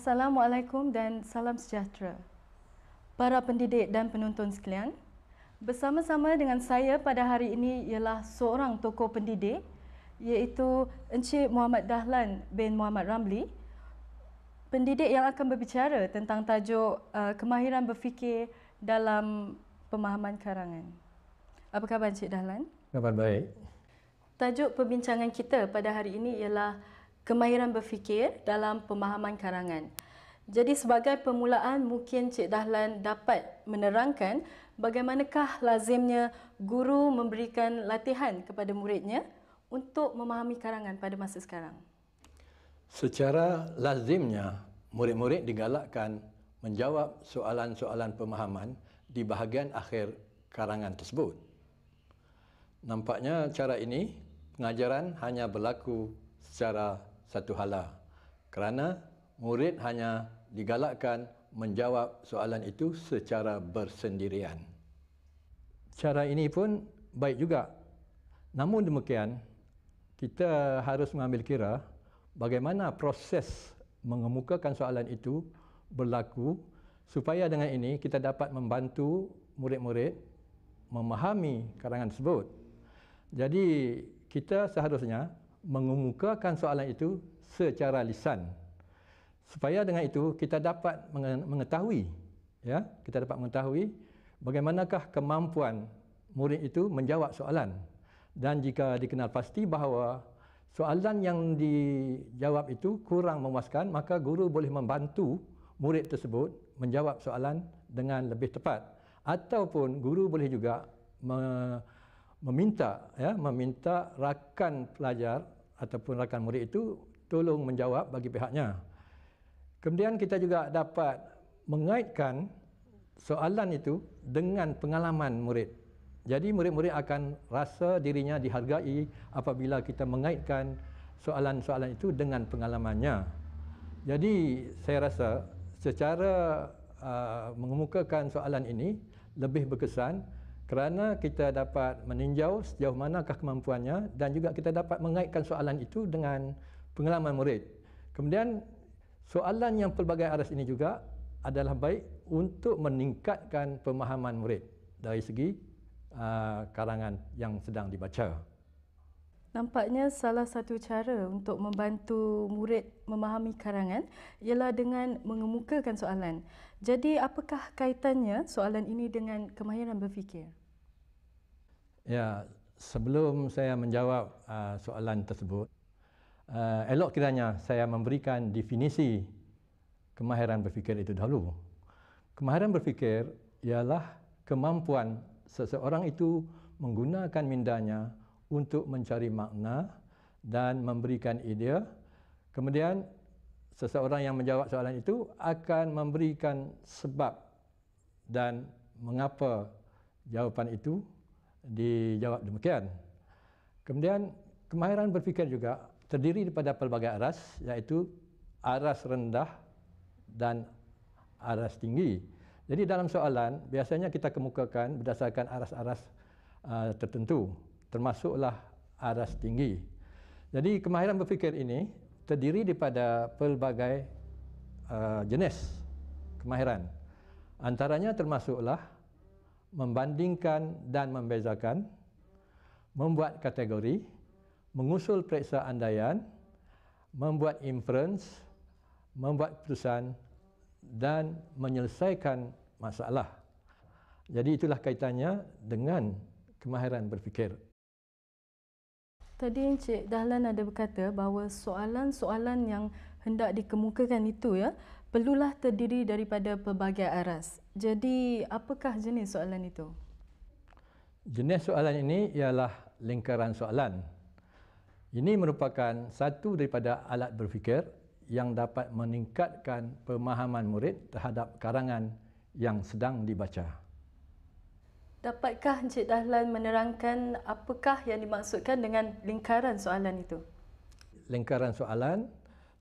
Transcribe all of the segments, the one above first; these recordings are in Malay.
Assalamualaikum dan salam sejahtera. Para pendidik dan penonton sekalian, bersama-sama dengan saya pada hari ini ialah seorang tokoh pendidik iaitu Encik Muhammad Dahlan bin Muhammad Ramli, pendidik yang akan berbicara tentang tajuk uh, kemahiran berfikir dalam pemahaman karangan. Apa khabar Encik Dahlan? Khabar baik. Tajuk perbincangan kita pada hari ini ialah kemahiran berfikir dalam pemahaman karangan. Jadi sebagai permulaan mungkin Cik Dahlan dapat menerangkan bagaimanakah lazimnya guru memberikan latihan kepada muridnya untuk memahami karangan pada masa sekarang. Secara lazimnya murid-murid digalakkan menjawab soalan-soalan pemahaman di bahagian akhir karangan tersebut. Nampaknya cara ini pengajaran hanya berlaku secara satu hala kerana murid hanya digalakkan menjawab soalan itu secara bersendirian. Cara ini pun baik juga. Namun demikian, kita harus mengambil kira bagaimana proses mengemukakan soalan itu berlaku supaya dengan ini kita dapat membantu murid-murid memahami karangan tersebut. Jadi, kita seharusnya mengemukakan soalan itu secara lisan supaya dengan itu kita dapat mengetahui ya kita dapat mengetahui bagaimanakah kemampuan murid itu menjawab soalan dan jika dikenal pasti bahawa soalan yang dijawab itu kurang memuaskan maka guru boleh membantu murid tersebut menjawab soalan dengan lebih tepat ataupun guru boleh juga meminta ya meminta rakan pelajar ataupun rakan murid itu tolong menjawab bagi pihaknya. Kemudian kita juga dapat mengaitkan soalan itu dengan pengalaman murid. Jadi murid-murid akan rasa dirinya dihargai apabila kita mengaitkan soalan-soalan itu dengan pengalamannya. Jadi saya rasa secara uh, mengemukakan soalan ini lebih berkesan kerana kita dapat meninjau sejauh manakah kemampuannya dan juga kita dapat mengaitkan soalan itu dengan pengalaman murid. Kemudian soalan yang pelbagai aras ini juga adalah baik untuk meningkatkan pemahaman murid dari segi uh, karangan yang sedang dibaca. Nampaknya salah satu cara untuk membantu murid memahami karangan ialah dengan mengemukakan soalan. Jadi apakah kaitannya soalan ini dengan kemahiran berfikir? Ya, sebelum saya menjawab uh, soalan tersebut, uh, elok kiranya saya memberikan definisi kemahiran berfikir itu dahulu. Kemahiran berfikir ialah kemampuan seseorang itu menggunakan mindanya untuk mencari makna dan memberikan idea. Kemudian seseorang yang menjawab soalan itu akan memberikan sebab dan mengapa jawapan itu dijawab demikian. Kemudian kemahiran berfikir juga terdiri daripada pelbagai aras iaitu aras rendah dan aras tinggi. Jadi dalam soalan biasanya kita kemukakan berdasarkan aras-aras uh, tertentu termasuklah aras tinggi. Jadi kemahiran berfikir ini terdiri daripada pelbagai uh, jenis kemahiran. Antaranya termasuklah membandingkan dan membezakan, membuat kategori, mengusul periksa andaian, membuat inference, membuat keputusan dan menyelesaikan masalah. Jadi itulah kaitannya dengan kemahiran berfikir. Tadi Encik Dahlan ada berkata bahawa soalan-soalan yang hendak dikemukakan itu ya, perlulah terdiri daripada pelbagai aras. Jadi, apakah jenis soalan itu? Jenis soalan ini ialah lingkaran soalan. Ini merupakan satu daripada alat berfikir yang dapat meningkatkan pemahaman murid terhadap karangan yang sedang dibaca. Dapatkah Encik Dahlan menerangkan apakah yang dimaksudkan dengan lingkaran soalan itu? Lingkaran soalan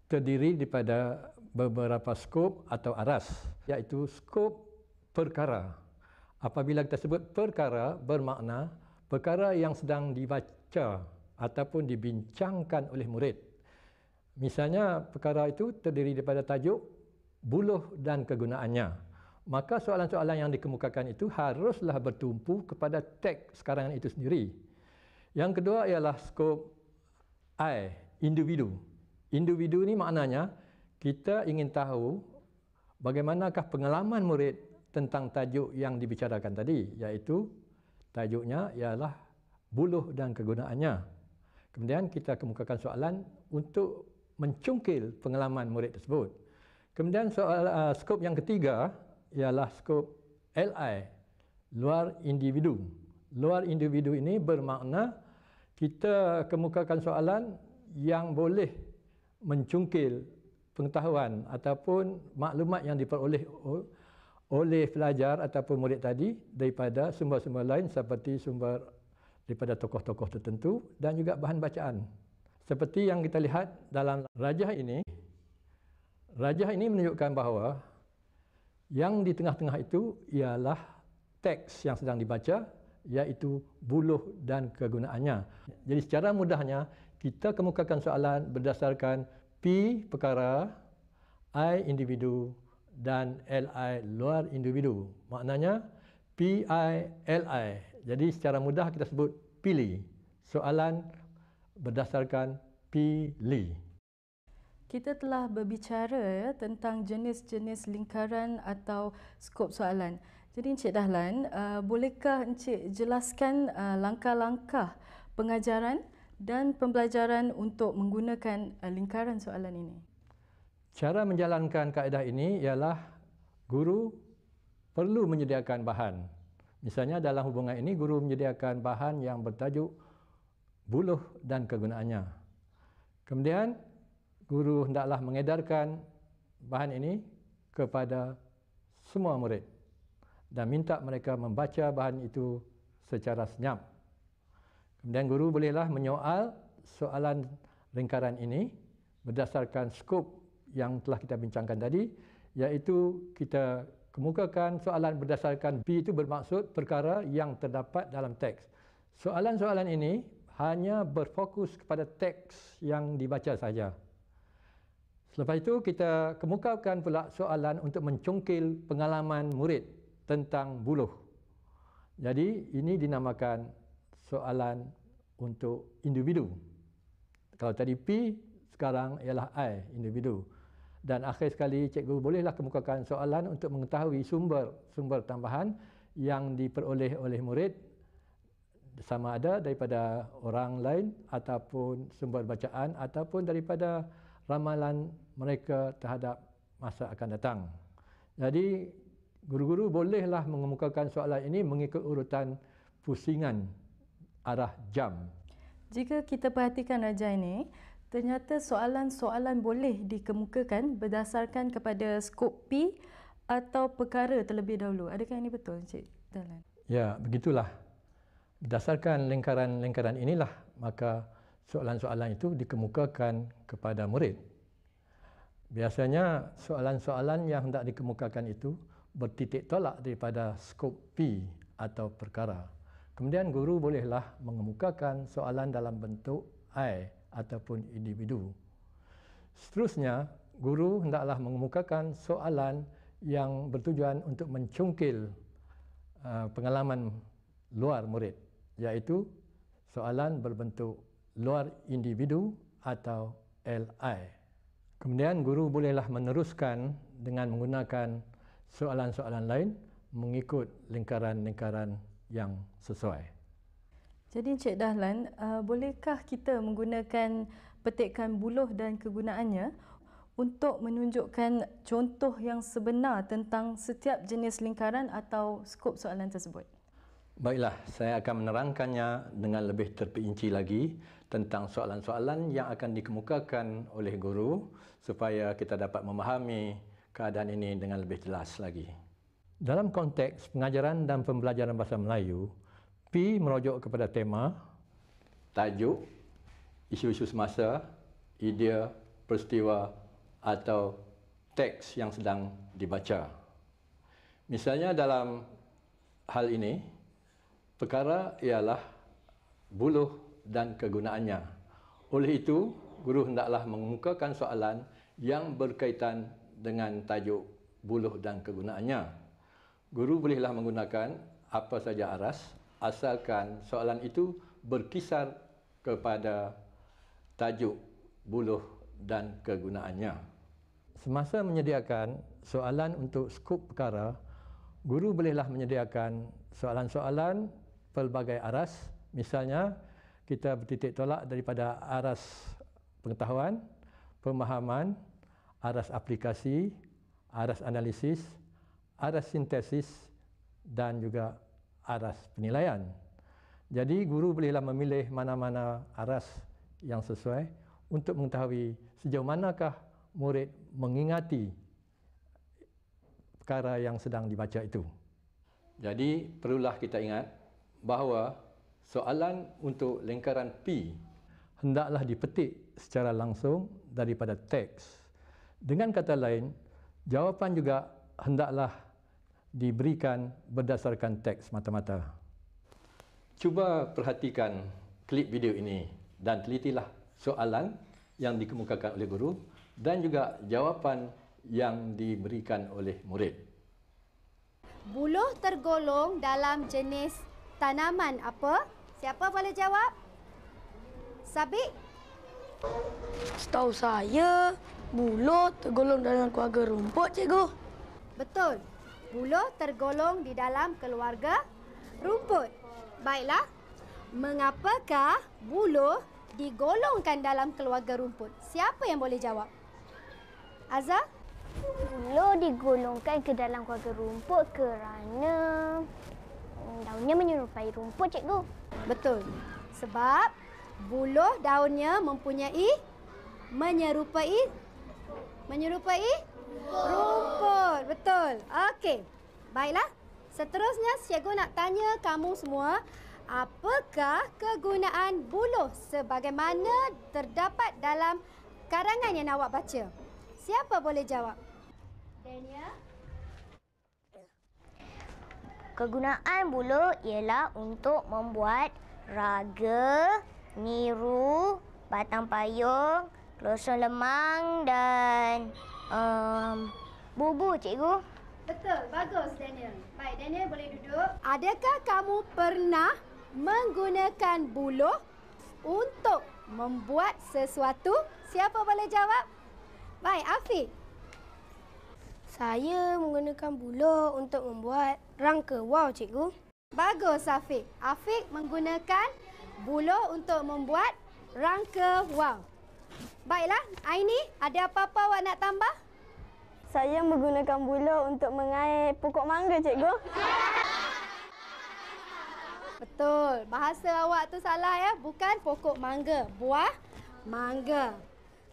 terdiri daripada beberapa skop atau aras iaitu skop perkara. Apabila kita sebut perkara bermakna perkara yang sedang dibaca ataupun dibincangkan oleh murid. Misalnya perkara itu terdiri daripada tajuk, buluh dan kegunaannya. Maka soalan-soalan yang dikemukakan itu haruslah bertumpu kepada teks sekarang itu sendiri. Yang kedua ialah skop I, individu. Individu ni maknanya kita ingin tahu bagaimanakah pengalaman murid tentang tajuk yang dibicarakan tadi iaitu tajuknya ialah buluh dan kegunaannya. Kemudian kita kemukakan soalan untuk mencungkil pengalaman murid tersebut. Kemudian soal uh, skop yang ketiga ialah skop LI luar individu. Luar individu ini bermakna kita kemukakan soalan yang boleh mencungkil pengetahuan ataupun maklumat yang diperoleh oleh pelajar ataupun murid tadi daripada sumber-sumber lain seperti sumber daripada tokoh-tokoh tertentu dan juga bahan bacaan. Seperti yang kita lihat dalam rajah ini, rajah ini menunjukkan bahawa yang di tengah-tengah itu ialah teks yang sedang dibaca iaitu buluh dan kegunaannya. Jadi secara mudahnya kita kemukakan soalan berdasarkan P perkara, I individu dan LI luar individu. Maknanya P I L I. Jadi secara mudah kita sebut PILI. Soalan berdasarkan PILI. Kita telah berbicara tentang jenis-jenis lingkaran atau skop soalan. Jadi Encik Dahlan, uh, bolehkah Encik jelaskan uh, langkah-langkah pengajaran dan pembelajaran untuk menggunakan eh, lingkaran soalan ini? Cara menjalankan kaedah ini ialah guru perlu menyediakan bahan. Misalnya dalam hubungan ini guru menyediakan bahan yang bertajuk buluh dan kegunaannya. Kemudian guru hendaklah mengedarkan bahan ini kepada semua murid dan minta mereka membaca bahan itu secara senyap. Kemudian guru bolehlah menyoal soalan lingkaran ini berdasarkan skop yang telah kita bincangkan tadi iaitu kita kemukakan soalan berdasarkan B itu bermaksud perkara yang terdapat dalam teks. Soalan-soalan ini hanya berfokus kepada teks yang dibaca saja. Selepas itu kita kemukakan pula soalan untuk mencungkil pengalaman murid tentang buluh. Jadi ini dinamakan soalan untuk individu. Kalau tadi P, sekarang ialah I, individu. Dan akhir sekali, cikgu bolehlah kemukakan soalan untuk mengetahui sumber sumber tambahan yang diperoleh oleh murid sama ada daripada orang lain ataupun sumber bacaan ataupun daripada ramalan mereka terhadap masa akan datang. Jadi, guru-guru bolehlah mengemukakan soalan ini mengikut urutan pusingan arah jam. Jika kita perhatikan raja ini, ternyata soalan-soalan boleh dikemukakan berdasarkan kepada skop P atau perkara terlebih dahulu. Adakah ini betul, Encik Dahlan? Ya, begitulah. Berdasarkan lingkaran-lingkaran inilah, maka soalan-soalan itu dikemukakan kepada murid. Biasanya, soalan-soalan yang hendak dikemukakan itu bertitik tolak daripada skop P atau perkara. Kemudian guru bolehlah mengemukakan soalan dalam bentuk I ataupun individu. Seterusnya, guru hendaklah mengemukakan soalan yang bertujuan untuk mencungkil uh, pengalaman luar murid, iaitu soalan berbentuk luar individu atau LI. Kemudian guru bolehlah meneruskan dengan menggunakan soalan-soalan lain mengikut lingkaran-lingkaran yang sesuai. Jadi Encik Dahlan, uh, bolehkah kita menggunakan petikan buluh dan kegunaannya untuk menunjukkan contoh yang sebenar tentang setiap jenis lingkaran atau skop soalan tersebut? Baiklah, saya akan menerangkannya dengan lebih terperinci lagi tentang soalan-soalan yang akan dikemukakan oleh guru supaya kita dapat memahami keadaan ini dengan lebih jelas lagi. Dalam konteks pengajaran dan pembelajaran bahasa Melayu, P merujuk kepada tema, tajuk, isu-isu semasa, idea, peristiwa atau teks yang sedang dibaca. Misalnya dalam hal ini, perkara ialah buluh dan kegunaannya. Oleh itu, guru hendaklah mengemukakan soalan yang berkaitan dengan tajuk buluh dan kegunaannya guru bolehlah menggunakan apa saja aras asalkan soalan itu berkisar kepada tajuk buluh dan kegunaannya. Semasa menyediakan soalan untuk skop perkara, guru bolehlah menyediakan soalan-soalan pelbagai aras. Misalnya, kita bertitik tolak daripada aras pengetahuan, pemahaman, aras aplikasi, aras analisis, aras sintesis dan juga aras penilaian. Jadi guru bolehlah memilih mana-mana aras yang sesuai untuk mengetahui sejauh manakah murid mengingati perkara yang sedang dibaca itu. Jadi perlulah kita ingat bahawa soalan untuk lingkaran P hendaklah dipetik secara langsung daripada teks. Dengan kata lain, jawapan juga hendaklah diberikan berdasarkan teks mata-mata. Cuba perhatikan klip video ini dan telitilah soalan yang dikemukakan oleh guru dan juga jawapan yang diberikan oleh murid. Buluh tergolong dalam jenis tanaman apa? Siapa boleh jawab? Sabi. Setahu saya, buluh tergolong dalam keluarga rumput, cikgu. Betul. Buluh tergolong di dalam keluarga rumput. Baiklah, mengapakah buluh digolongkan dalam keluarga rumput? Siapa yang boleh jawab? Azah? Buluh digolongkan ke dalam keluarga rumput kerana hmm, daunnya menyerupai rumput, cikgu. Betul. Sebab buluh daunnya mempunyai menyerupai menyerupai Rumput. Betul. Okey. Baiklah. Seterusnya, cikgu nak tanya kamu semua. Apakah kegunaan buluh sebagaimana terdapat dalam karangan yang awak baca? Siapa boleh jawab? Dania. Kegunaan buluh ialah untuk membuat raga, niru, batang payung, losong lemang dan Um, bubu, cikgu. Betul. Bagus, Daniel. Baik, Daniel boleh duduk. Adakah kamu pernah menggunakan buluh untuk membuat sesuatu? Siapa boleh jawab? Baik, Afiq. Saya menggunakan buluh untuk membuat rangka. Wow, cikgu. Bagus, Afiq. Afiq menggunakan buluh untuk membuat rangka. Wow. Baiklah, Aini, ada apa-apa awak nak tambah? Saya menggunakan buluh untuk mengair pokok mangga, cikgu. Betul. Bahasa awak tu salah ya. Bukan pokok mangga. Buah mangga.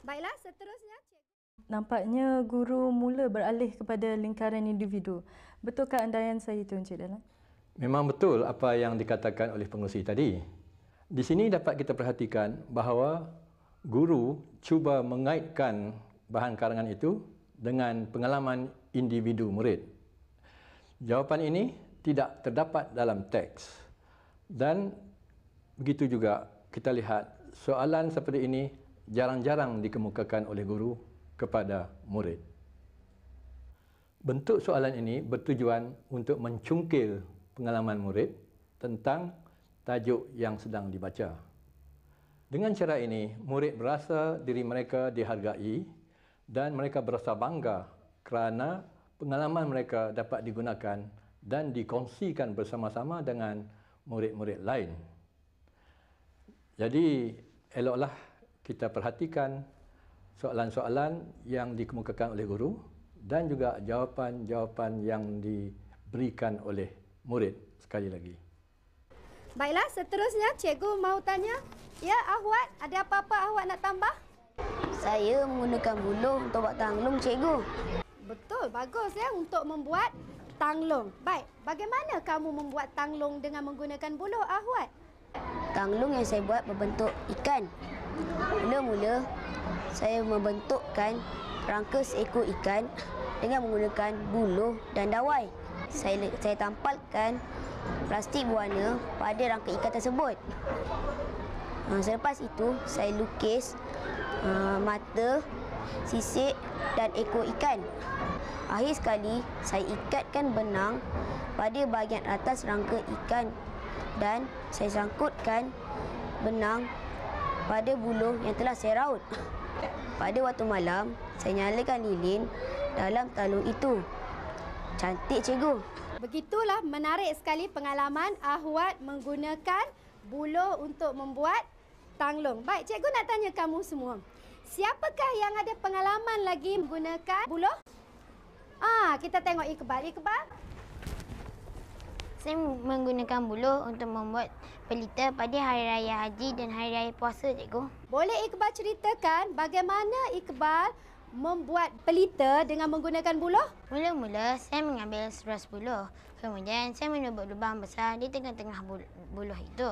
Baiklah, seterusnya. Cikgu. Nampaknya guru mula beralih kepada lingkaran individu. Betulkah andaian saya itu, Encik Dalam? Memang betul apa yang dikatakan oleh pengurusi tadi. Di sini dapat kita perhatikan bahawa guru cuba mengaitkan bahan karangan itu dengan pengalaman individu murid? Jawapan ini tidak terdapat dalam teks. Dan begitu juga kita lihat soalan seperti ini jarang-jarang dikemukakan oleh guru kepada murid. Bentuk soalan ini bertujuan untuk mencungkil pengalaman murid tentang tajuk yang sedang dibaca. Dengan cara ini, murid berasa diri mereka dihargai dan mereka berasa bangga kerana pengalaman mereka dapat digunakan dan dikongsikan bersama-sama dengan murid-murid lain. Jadi, eloklah kita perhatikan soalan-soalan yang dikemukakan oleh guru dan juga jawapan-jawapan yang diberikan oleh murid sekali lagi. Baiklah, seterusnya cikgu mau tanya Ya, Ahwat, ada apa-apa Ahwat nak tambah? Saya menggunakan buluh untuk buat tanglung, cikgu. Betul, bagus ya untuk membuat tanglung. Baik, bagaimana kamu membuat tanglung dengan menggunakan buluh, Ahwat? Tanglung yang saya buat berbentuk ikan. Mula-mula, saya membentukkan rangka seekor ikan dengan menggunakan buluh dan dawai. Saya, saya tampalkan plastik berwarna pada rangka ikan tersebut. Ah, selepas itu, saya lukis ah, mata, sisik dan ekor ikan. Akhir sekali, saya ikatkan benang pada bahagian atas rangka ikan dan saya sangkutkan benang pada bulu yang telah saya raut. Pada waktu malam, saya nyalakan lilin dalam talung itu. Cantik cikgu. Begitulah menarik sekali pengalaman Ahwat menggunakan buluh untuk membuat Tanglung, Baik, cikgu nak tanya kamu semua. Siapakah yang ada pengalaman lagi menggunakan buluh? Ah, kita tengok Iqbal. Iqbal. Saya menggunakan buluh untuk membuat pelita pada Hari Raya Haji dan Hari Raya Puasa, cikgu. Boleh Iqbal ceritakan bagaimana Iqbal membuat pelita dengan menggunakan buluh? Mula-mula saya mengambil seras buluh. Kemudian saya menubuk lubang besar di tengah-tengah buluh itu.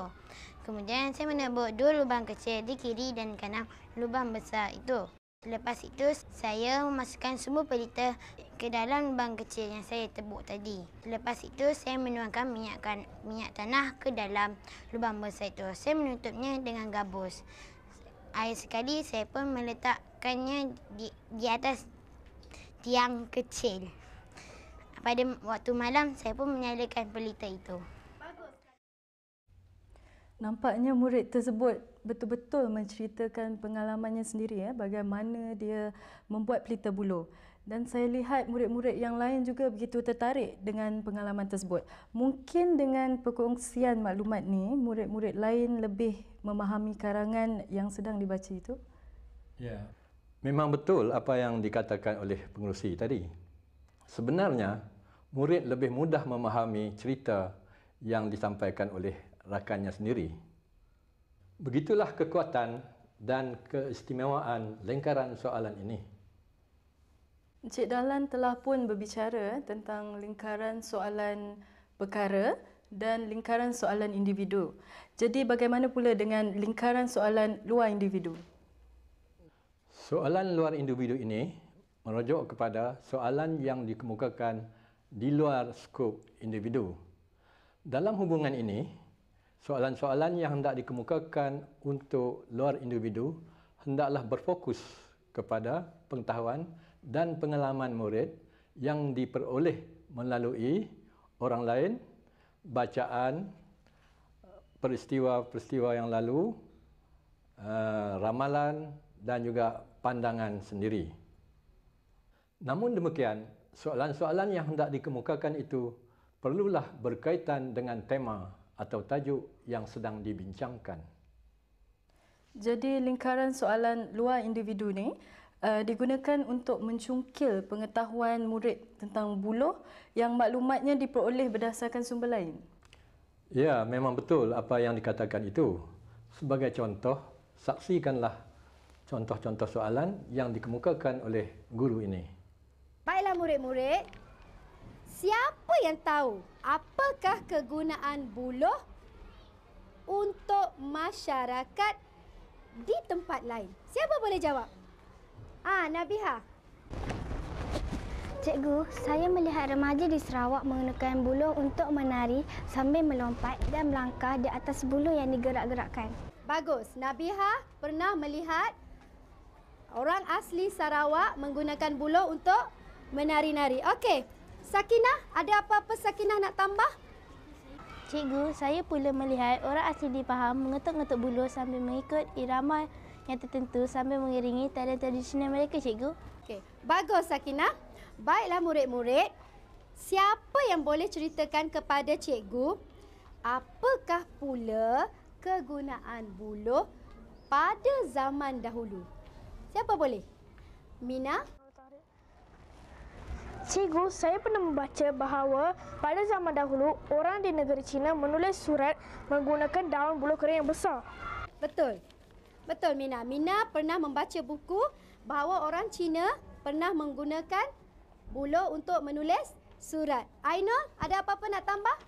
Kemudian saya menebuk dua lubang kecil di kiri dan kanan lubang besar itu. Selepas itu, saya memasukkan semua pelita ke dalam lubang kecil yang saya tebuk tadi. Selepas itu, saya menuangkan minyak, kan, minyak tanah ke dalam lubang besar itu. Saya menutupnya dengan gabus. Air sekali, saya pun meletakkannya di, di atas tiang kecil. Pada waktu malam, saya pun menyalakan pelita itu. Nampaknya murid tersebut betul-betul menceritakan pengalamannya sendiri ya, bagaimana dia membuat pelita bulu Dan saya lihat murid-murid yang lain juga begitu tertarik dengan pengalaman tersebut. Mungkin dengan perkongsian maklumat ni, murid-murid lain lebih memahami karangan yang sedang dibaca itu. Ya. Memang betul apa yang dikatakan oleh pengerusi tadi. Sebenarnya, murid lebih mudah memahami cerita yang disampaikan oleh rakannya sendiri. Begitulah kekuatan dan keistimewaan lingkaran soalan ini. Encik Dalan telah pun berbicara tentang lingkaran soalan perkara dan lingkaran soalan individu. Jadi bagaimana pula dengan lingkaran soalan luar individu? Soalan luar individu ini merujuk kepada soalan yang dikemukakan di luar skop individu. Dalam hubungan ini, soalan-soalan yang hendak dikemukakan untuk luar individu hendaklah berfokus kepada pengetahuan dan pengalaman murid yang diperoleh melalui orang lain, bacaan, peristiwa-peristiwa yang lalu, eh, ramalan dan juga pandangan sendiri. Namun demikian, soalan-soalan yang hendak dikemukakan itu perlulah berkaitan dengan tema atau tajuk yang sedang dibincangkan. Jadi lingkaran soalan luar individu ini uh, eh, digunakan untuk mencungkil pengetahuan murid tentang buluh yang maklumatnya diperoleh berdasarkan sumber lain. Ya, memang betul apa yang dikatakan itu. Sebagai contoh, saksikanlah contoh-contoh soalan yang dikemukakan oleh guru ini. Baiklah murid-murid, Siapa yang tahu apakah kegunaan buluh untuk masyarakat di tempat lain? Siapa boleh jawab? Ah, ha, Nabiha. Cikgu, saya melihat remaja di Sarawak menggunakan buluh untuk menari sambil melompat dan melangkah di atas buluh yang digerak-gerakkan. Bagus. Nabiha pernah melihat orang asli Sarawak menggunakan buluh untuk menari-nari. Okey. Sakinah, ada apa-apa Sakinah nak tambah? Cikgu, saya pula melihat orang asli di Pahang mengetuk-ngetuk buluh sambil mengikut irama yang tertentu sambil mengiringi tarian tradisional mereka, cikgu. Okey, bagus Sakinah. Baiklah murid-murid, siapa yang boleh ceritakan kepada cikgu apakah pula kegunaan buluh pada zaman dahulu? Siapa boleh? Mina? Cikgu, saya pernah membaca bahawa pada zaman dahulu, orang di negeri China menulis surat menggunakan daun bulu kering yang besar. Betul. Betul, Mina. Mina pernah membaca buku bahawa orang China pernah menggunakan bulu untuk menulis surat. Aino, ada apa-apa nak tambah?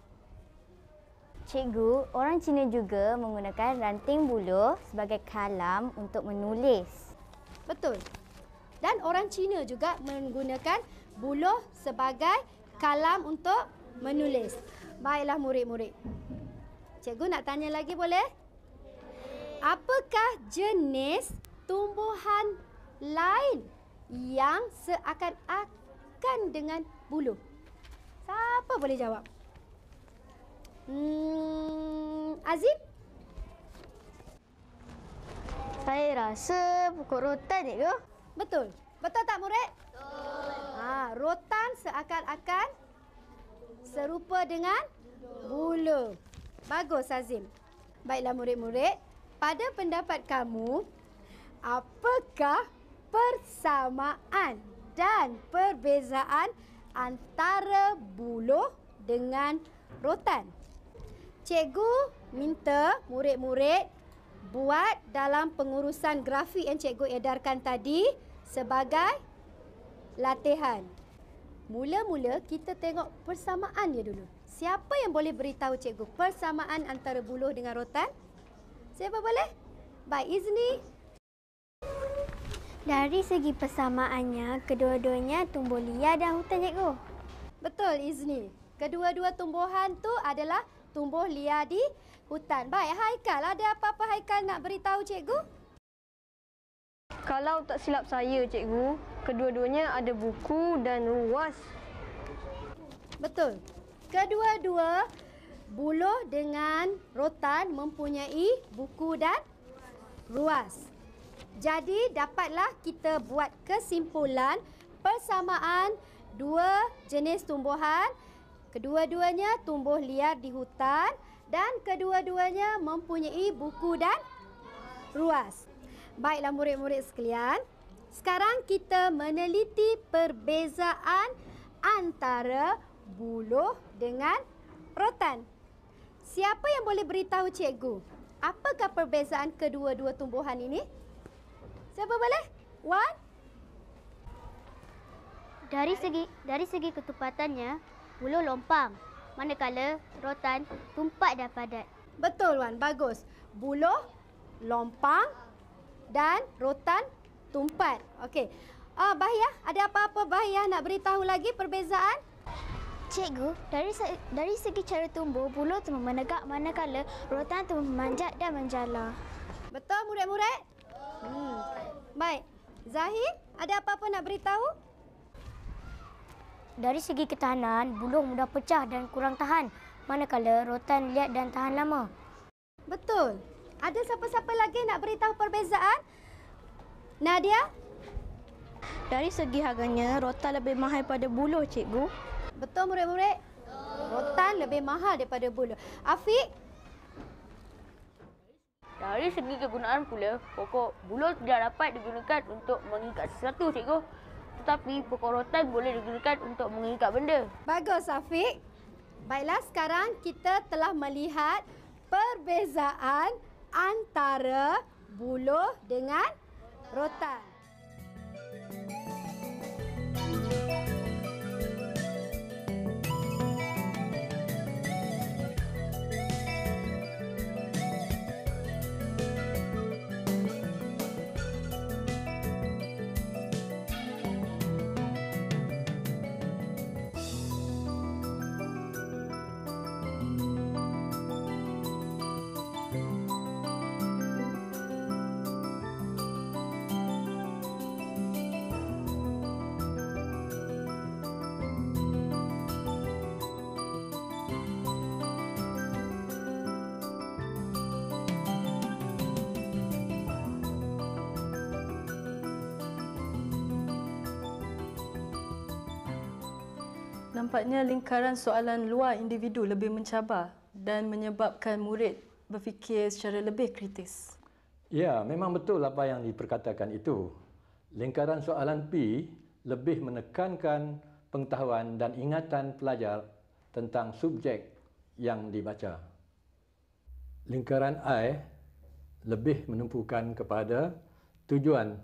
Cikgu, orang Cina juga menggunakan ranting bulu sebagai kalam untuk menulis. Betul. Dan orang Cina juga menggunakan buluh sebagai kalam untuk menulis. Baiklah murid-murid. Cikgu nak tanya lagi boleh? Apakah jenis tumbuhan lain yang seakan-akan dengan buluh? Siapa boleh jawab? Hmm, Azim? Saya rasa pokok rotan, cikgu. Betul. Betul tak, murid? Betul. Ah, rotan seakan-akan serupa dengan bulu. Bagus Azim. Baiklah murid-murid, pada pendapat kamu, apakah persamaan dan perbezaan antara buluh dengan rotan? Cikgu minta murid-murid buat dalam pengurusan grafik yang cikgu edarkan tadi sebagai latihan. Mula-mula kita tengok persamaan dia dulu. Siapa yang boleh beritahu cikgu persamaan antara buluh dengan rotan? Siapa boleh? Baik, Izni. Dari segi persamaannya, kedua-duanya tumbuh liar dan hutan, cikgu. Betul, Izni. Kedua-dua tumbuhan tu adalah tumbuh liar di hutan. Baik, Haikal. Ada apa-apa Haikal nak beritahu cikgu? Kalau tak silap saya, cikgu, kedua-duanya ada buku dan ruas. Betul. Kedua-dua buluh dengan rotan mempunyai buku dan ruas. Jadi dapatlah kita buat kesimpulan persamaan dua jenis tumbuhan. Kedua-duanya tumbuh liar di hutan dan kedua-duanya mempunyai buku dan ruas. Baiklah murid-murid sekalian, sekarang kita meneliti perbezaan antara buluh dengan rotan. Siapa yang boleh beritahu cikgu? Apakah perbezaan kedua-dua tumbuhan ini? Siapa boleh? Wan? Dari segi dari segi ketupatannya, buluh lompang. Manakala rotan tumpat dan padat. Betul Wan, bagus. Buluh lompang dan rotan tumpat. Okey. Ah, Bahiyah, ada apa-apa Bahiyah nak beritahu lagi perbezaan? Cikgu, dari dari segi cara tumbuh, buluh tu menegak manakala rotan tu memanjat dan menjala. Betul, murid-murid? Hmm. Baik. Zahid, ada apa-apa nak beritahu? Dari segi ketahanan, buluh mudah pecah dan kurang tahan. Manakala rotan liat dan tahan lama. Betul. Ada siapa-siapa lagi nak beritahu perbezaan? Nadia? Dari segi harganya, rotan lebih mahal pada buluh, cikgu. Betul, murid-murid? Rotan lebih mahal daripada buluh. Afiq? Dari segi kegunaan pula, pokok buluh tidak dapat digunakan untuk mengikat sesuatu, cikgu. Tetapi pokok rotan boleh digunakan untuk mengikat benda. Bagus, Afiq. Baiklah, sekarang kita telah melihat perbezaan antara buluh dengan rotan. Nampaknya lingkaran soalan luar individu lebih mencabar dan menyebabkan murid berfikir secara lebih kritis. Ya, memang betul apa yang diperkatakan itu. Lingkaran soalan P lebih menekankan pengetahuan dan ingatan pelajar tentang subjek yang dibaca. Lingkaran I lebih menumpukan kepada tujuan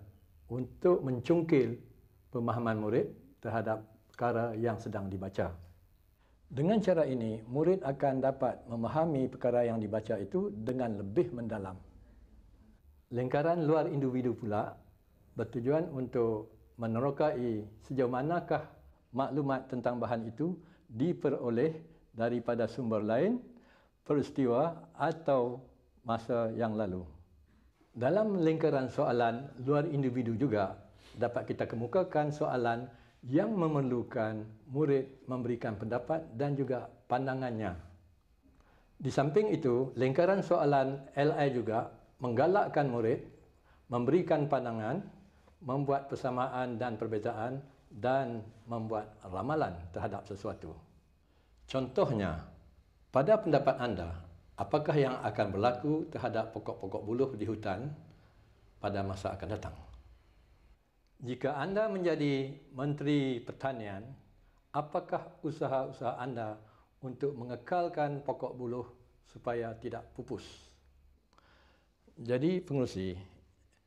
untuk mencungkil pemahaman murid terhadap perkara yang sedang dibaca. Dengan cara ini, murid akan dapat memahami perkara yang dibaca itu dengan lebih mendalam. Lingkaran luar individu pula bertujuan untuk menerokai sejauh manakah maklumat tentang bahan itu diperoleh daripada sumber lain, peristiwa atau masa yang lalu. Dalam lingkaran soalan luar individu juga, dapat kita kemukakan soalan yang yang memerlukan murid memberikan pendapat dan juga pandangannya. Di samping itu, lingkaran soalan LI juga menggalakkan murid memberikan pandangan, membuat persamaan dan perbezaan dan membuat ramalan terhadap sesuatu. Contohnya, pada pendapat anda, apakah yang akan berlaku terhadap pokok-pokok buluh di hutan pada masa akan datang? Jika anda menjadi Menteri Pertanian, apakah usaha-usaha anda untuk mengekalkan pokok buluh supaya tidak pupus? Jadi pengurusi,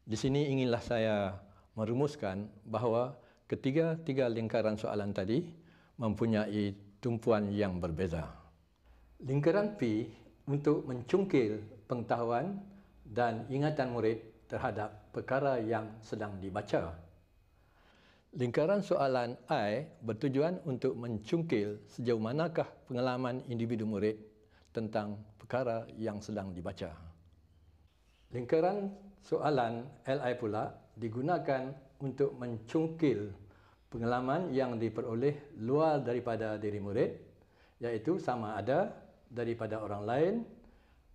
di sini inginlah saya merumuskan bahawa ketiga-tiga lingkaran soalan tadi mempunyai tumpuan yang berbeza. Lingkaran P untuk mencungkil pengetahuan dan ingatan murid terhadap perkara yang sedang dibaca. Lingkaran soalan I bertujuan untuk mencungkil sejauh manakah pengalaman individu murid tentang perkara yang sedang dibaca. Lingkaran soalan LI pula digunakan untuk mencungkil pengalaman yang diperoleh luar daripada diri murid iaitu sama ada daripada orang lain,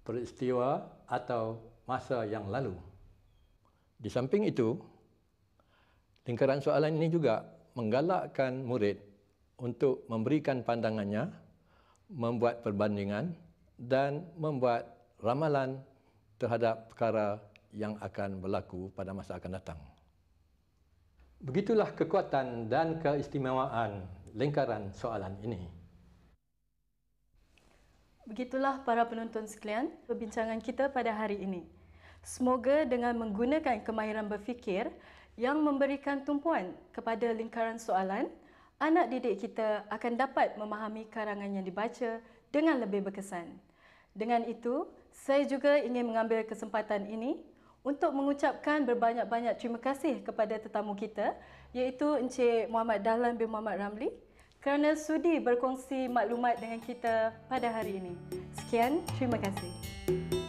peristiwa atau masa yang lalu. Di samping itu, Lingkaran soalan ini juga menggalakkan murid untuk memberikan pandangannya, membuat perbandingan dan membuat ramalan terhadap perkara yang akan berlaku pada masa akan datang. Begitulah kekuatan dan keistimewaan lingkaran soalan ini. Begitulah para penonton sekalian perbincangan kita pada hari ini. Semoga dengan menggunakan kemahiran berfikir, yang memberikan tumpuan kepada lingkaran soalan, anak didik kita akan dapat memahami karangan yang dibaca dengan lebih berkesan. Dengan itu, saya juga ingin mengambil kesempatan ini untuk mengucapkan berbanyak-banyak terima kasih kepada tetamu kita iaitu Encik Muhammad Dahlan bin Muhammad Ramli kerana sudi berkongsi maklumat dengan kita pada hari ini. Sekian, terima kasih. Terima kasih.